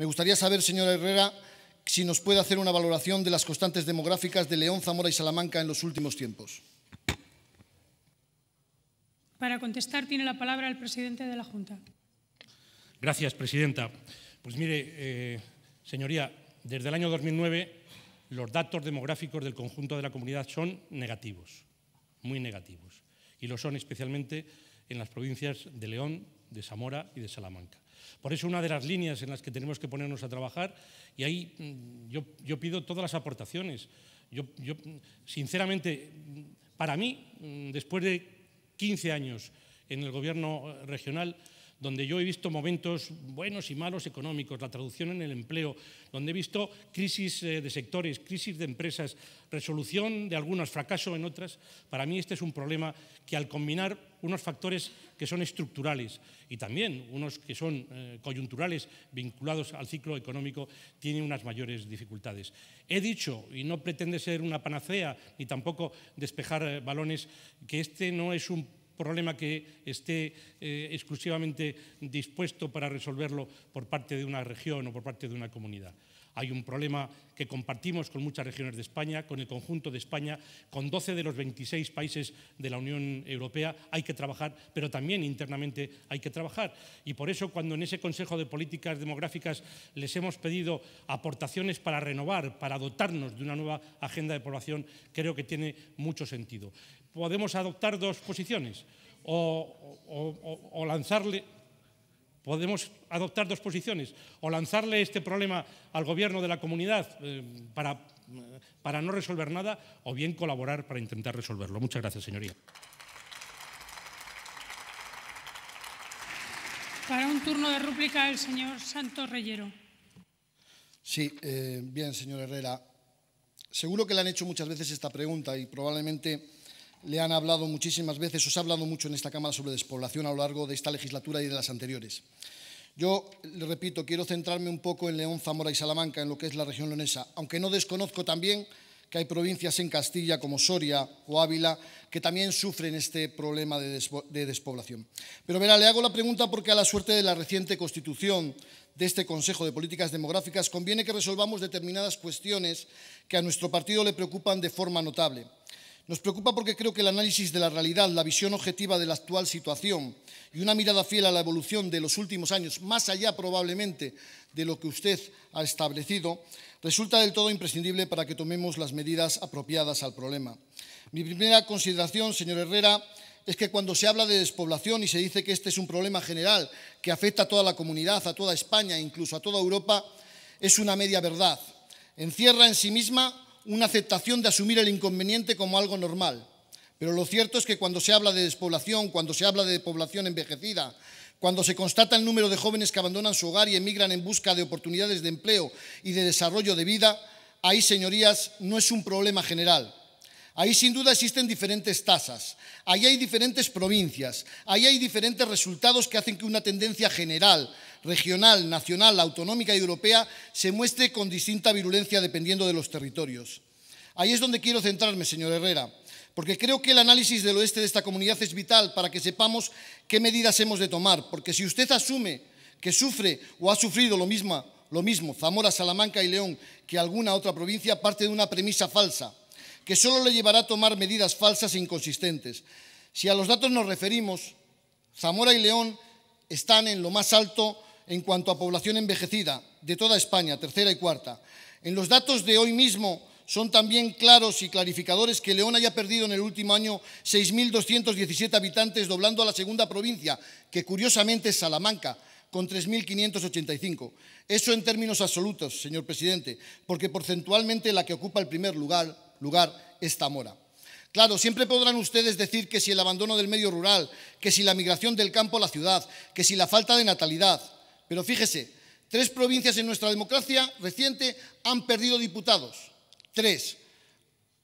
Me gustaría saber, señora Herrera, si nos puede hacer una valoración de las constantes demográficas de León, Zamora y Salamanca en los últimos tiempos. Para contestar tiene la palabra el presidente de la Junta. Gracias, presidenta. Pues mire, eh, señoría, desde el año 2009 los datos demográficos del conjunto de la comunidad son negativos, muy negativos, y lo son especialmente en las provincias de León, de Zamora y de Salamanca. Por eso una de las líneas en las que tenemos que ponernos a trabajar, y ahí mm, yo, pido todas las aportaciones. Yo, sinceramente, para mí, mm, después de 15 años en el gobierno regional, donde yo he visto momentos buenos y malos económicos, la traducción en el empleo, donde he visto crisis eh, de sectores, crisis de empresas, resolución de algunos, fracaso en otras, para mí este es un problema que al combinar unos factores que son estructurales y también unos que son eh, coyunturales vinculados al ciclo económico, tiene unas mayores dificultades. He dicho, y no pretende ser una panacea ni tampoco despejar eh, balones, que este no es un problema que esté eh, exclusivamente dispuesto para resolverlo por parte de una región o por parte de una comunidad. Hay un problema que compartimos con muchas regiones de España, con el conjunto de España, con 12 de los 26 países de la Unión Europea. Hay que trabajar, pero también internamente hay que trabajar. Y por eso cuando en ese Consejo de Políticas Demográficas les hemos pedido aportaciones para renovar, para dotarnos de una nueva agenda de población, creo que tiene mucho sentido podemos adoptar dos posiciones o, lanzarle podemos adoptar dos posiciones o lanzarle este problema al gobierno de la comunidad eh, para, para no resolver nada o bien colaborar para intentar resolverlo. Muchas gracias, señoría. Para un turno de rúplica el señor Santos Reyero. Sí, eh, bien, señor Herrera. Seguro que le han hecho muchas veces esta pregunta y probablemente le han hablado muchísimas veces, os ha hablado mucho en esta Cámara sobre despoblación a lo largo de esta legislatura y de las anteriores. Yo, le repito, quiero centrarme un poco en León, Zamora y Salamanca, en lo que es la región leonesa, aunque no desconozco también que hay provincias en Castilla como Soria o Ávila que también sufren este problema de, de, despoblación. Pero verá, le hago la pregunta porque a la suerte de la reciente constitución de este Consejo de Políticas Demográficas conviene que resolvamos determinadas cuestiones que a nuestro partido le preocupan de forma notable. Nos preocupa porque creo que el análisis de la realidad, la visión objetiva de la actual situación y una mirada fiel a la evolución de los últimos años, más allá probablemente de lo que usted ha establecido, resulta del todo imprescindible para que tomemos las medidas apropiadas al problema. Mi primera consideración, señor Herrera, es que cuando se habla de despoblación y se dice que este es un problema general que afecta a toda la comunidad, a toda España, e incluso a toda Europa, es una media verdad. Encierra en sí misma una aceptación de asumir el inconveniente como algo normal. Pero lo cierto es que cuando se habla de despoblación, cuando se habla de población envejecida, cuando se constata el número de jóvenes que abandonan su hogar y emigran en busca de oportunidades de empleo y de desarrollo de vida, ahí, señorías, no es un problema general, Ahí sin duda existen diferentes tasas, ahí hay diferentes provincias, ahí hay diferentes resultados que hacen que una tendencia general, regional, nacional, autonómica y europea se muestre con distinta virulencia dependiendo de los territorios. Ahí es donde quiero centrarme, señor Herrera, porque creo que el análisis del oeste de esta comunidad es vital para que sepamos qué medidas hemos de tomar, porque si usted asume que sufre o ha sufrido lo mismo, lo mismo Zamora, Salamanca y León que alguna otra provincia, parte de una premisa falsa que solo le llevará a tomar medidas falsas e inconsistentes. Si a los datos nos referimos, Zamora y León están en lo más alto en cuanto a población envejecida de toda España, tercera y cuarta. En los datos de hoy mismo son también claros y clarificadores que León haya perdido en el último año 6.217 habitantes, doblando a la segunda provincia, que curiosamente es Salamanca, con 3.585. Eso en términos absolutos, señor presidente, porque porcentualmente la que ocupa el primer lugar lugar esta mora. Claro, siempre podrán ustedes decir que si el abandono del medio rural, que si la migración del campo a la ciudad, que si la falta de natalidad. Pero fíjese, tres provincias en nuestra democracia reciente han perdido diputados. Tres,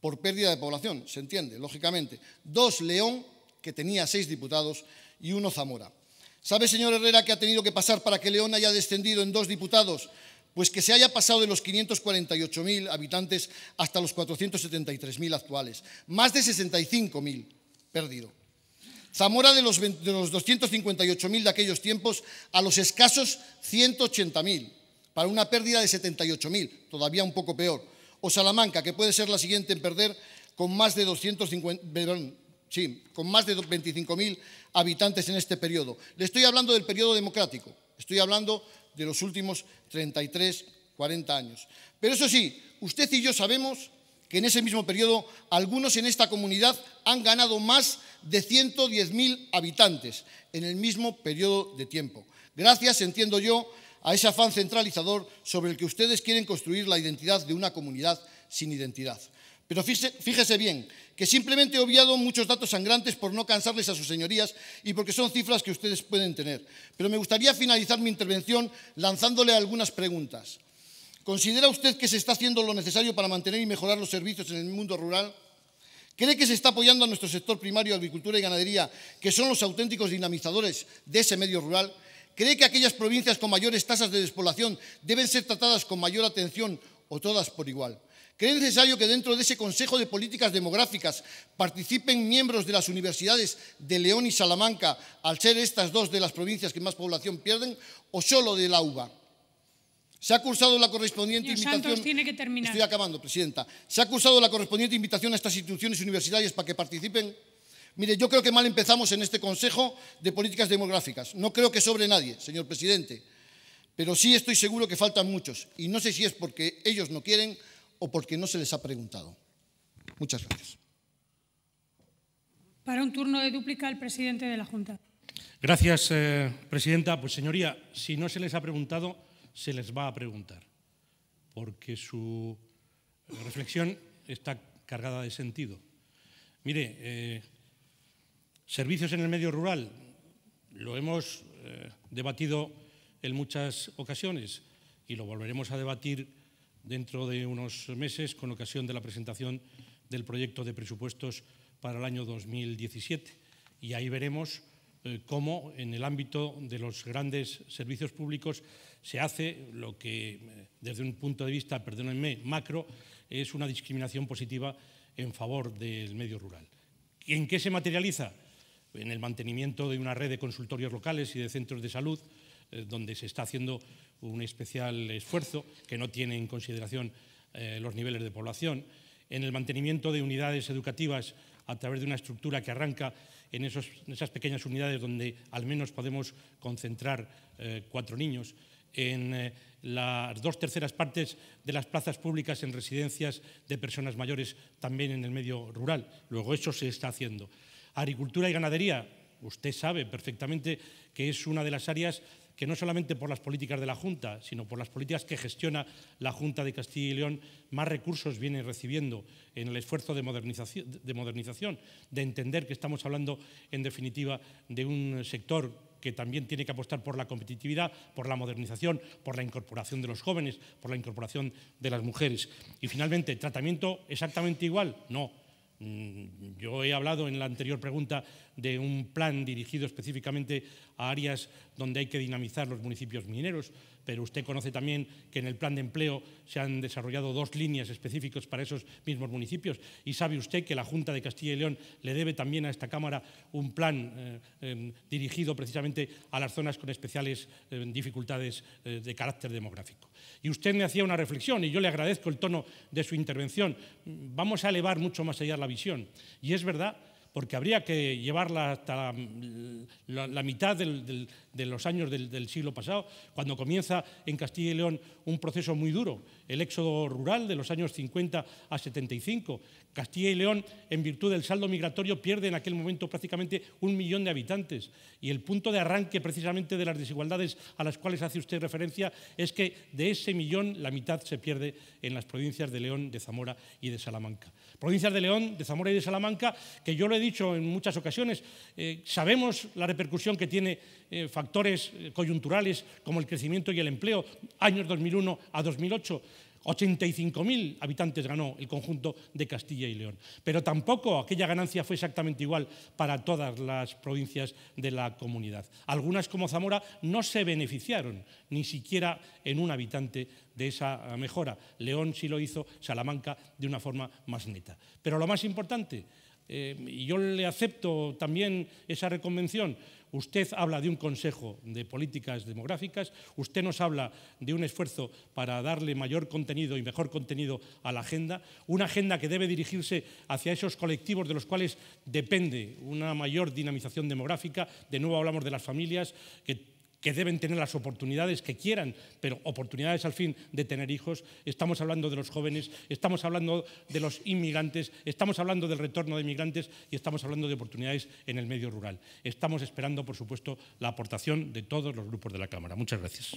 por pérdida de población, se entiende, lógicamente. Dos, León, que tenía seis diputados, y uno, Zamora. ¿Sabe, señor Herrera, qué ha tenido que pasar para que León haya descendido en dos diputados pues que se haya pasado de los 548.000 habitantes hasta los 473.000 actuales, más de 65.000 perdido. Zamora de los, 258.000 de aquellos tiempos a los escasos 180.000, para una pérdida de 78.000, todavía un poco peor. O Salamanca, que puede ser la siguiente en perder con más de 250, con más de 25.000 habitantes en este periodo. Le estoy hablando del periodo democrático, estoy hablando de los últimos 33, 40 años. Pero eso sí, usted y yo sabemos que en ese mismo periodo algunos en esta comunidad han ganado más de 110.000 habitantes en el mismo periodo de tiempo. Gracias, entiendo yo, a ese afán centralizador sobre el que ustedes quieren construir la identidad de una comunidad sin identidad. Pero fíjese bien que simplemente he obviado muchos datos sangrantes por no cansarles a sus señorías y porque son cifras que ustedes pueden tener. Pero me gustaría finalizar mi intervención lanzándole algunas preguntas. ¿Considera usted que se está haciendo lo necesario para mantener y mejorar los servicios en el mundo rural? ¿Cree que se está apoyando a nuestro sector primario, agricultura y ganadería, que son los auténticos dinamizadores de ese medio rural? ¿Cree que aquellas provincias con mayores tasas de despoblación deben ser tratadas con mayor atención o todas por igual? Cree necesario que dentro de ese Consejo de Políticas Demográficas participen miembros de las universidades de León y Salamanca, al ser estas dos de las provincias que más población pierden, o solo de la UBA. Se ha cursado la correspondiente invitación. Estoy acabando, Presidenta. Se ha cursado la correspondiente invitación a estas instituciones universitarias para que participen. Mire, yo creo que mal empezamos en este Consejo de Políticas Demográficas. No creo que sobre nadie, señor presidente. Pero sí estoy seguro que faltan muchos. Y no sé si es porque ellos no quieren o porque no se les ha preguntado. Muchas gracias. Para un turno de duplica el presidente de la Junta. Gracias, eh, presidenta. Pues, señoría, si no se les ha preguntado, se les va a preguntar, porque su eh, reflexión está cargada de sentido. Mire, eh, servicios en el medio rural, lo hemos debatido en muchas ocasiones y lo volveremos a debatir dentro de unos meses con ocasión de la presentación del proyecto de presupuestos para el año 2017. Y ahí veremos eh, cómo en el ámbito de los grandes servicios públicos se hace lo que, eh, desde un punto de vista, perdónenme, macro, es una discriminación positiva en favor del medio rural. ¿En qué se materializa? En el mantenimiento de una red de consultorios locales y de centros de salud, eh, donde se está haciendo un especial esfuerzo que no tiene en consideración eh, los niveles de población, en el mantenimiento de unidades educativas a través de una estructura que arranca en, esas pequeñas unidades donde al menos podemos concentrar eh, cuatro niños, en eh, las dos terceras partes de las plazas públicas en residencias de personas mayores también en el medio rural. Luego eso se está haciendo. Agricultura y ganadería, usted sabe perfectamente que es una de las áreas que no solamente por las políticas de la Junta, sino por las políticas que gestiona la Junta de Castilla y León, más recursos viene recibiendo en el esfuerzo de modernización, de, modernización, de entender que estamos hablando, en definitiva, de un sector que también tiene que apostar por la competitividad, por la modernización, por la incorporación de los jóvenes, por la incorporación de las mujeres. Y finalmente, ¿tratamiento exactamente igual? No Mm, yo he hablado en la anterior pregunta de un plan dirigido específicamente a áreas donde hay que dinamizar los municipios mineros, pero usted conoce también que en el plan de empleo se han desarrollado dos líneas específicas para esos mismos municipios y sabe usted que la Junta de Castilla y León le debe también a esta Cámara un plan eh, em, dirigido precisamente a las zonas con especiales em, dificultades eh, de carácter demográfico. Y usted me hacía una reflexión y yo le agradezco el tono de su intervención. Vamos a elevar mucho más allá la visión y es verdad porque habría que llevarla hasta la, mitad de los años del, del, siglo pasado, cuando comienza en Castilla y León un proceso muy duro, el éxodo rural de los años 50 a 75. Castilla y León, en virtud del saldo migratorio, pierde en aquel momento prácticamente un millón de habitantes. Y el punto de arranque precisamente de las desigualdades a las cuales hace usted referencia es que de ese millón la mitad se pierde en las provincias de León, de Zamora y de Salamanca provincias de León, de Zamora y de Salamanca, que yo lo he dicho en muchas ocasiones, eh, sabemos la repercusión que tiene eh, factores eh, coyunturales como el crecimiento y el empleo, años 2001 a 2008. 85.000 habitantes ganó el conjunto de Castilla y León. Pero tampoco aquella ganancia fue exactamente igual para todas las provincias de la comunidad. Algunas, como Zamora, no se beneficiaron ni siquiera en un habitante de esa mejora. León sí lo hizo, Salamanca de una forma más neta. Pero lo más importante, eh, y yo le acepto también esa reconvención. Usted habla de un consejo de políticas demográficas, usted nos habla de un esfuerzo para darle mayor contenido y mejor contenido a la agenda, una agenda que debe dirigirse hacia esos colectivos de los cuales depende una mayor dinamización demográfica, de nuevo hablamos de las familias, que que deben tener las oportunidades que quieran, pero oportunidades al fin de tener hijos. Estamos hablando de los jóvenes, estamos hablando de los inmigrantes, estamos hablando del retorno de inmigrantes y estamos hablando de oportunidades en el medio rural. Estamos esperando, por supuesto, la aportación de todos los grupos de la Cámara. Muchas gracias.